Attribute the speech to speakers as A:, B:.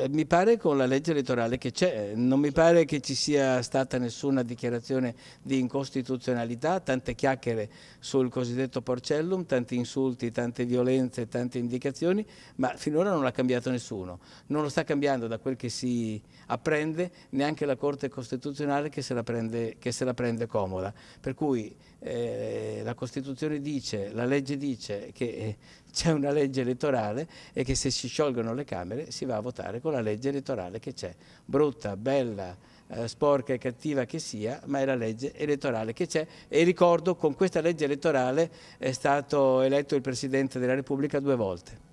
A: Eh, mi pare con la legge elettorale che c'è, non mi pare che ci sia stata nessuna dichiarazione di incostituzionalità, tante chiacchiere sul cosiddetto porcellum, tanti insulti, tante violenze, tante indicazioni, ma finora non l'ha cambiato nessuno. Non lo sta cambiando da quel che si apprende neanche la Corte Costituzionale che se la prende, se la prende comoda. Per cui eh, la Costituzione dice, la legge dice che eh, c'è una legge elettorale e che se si sciolgono le Camere si va a votare con la legge elettorale che c'è, brutta, bella, eh, sporca e cattiva che sia, ma è la legge elettorale che c'è e ricordo con questa legge elettorale è stato eletto il Presidente della Repubblica due volte.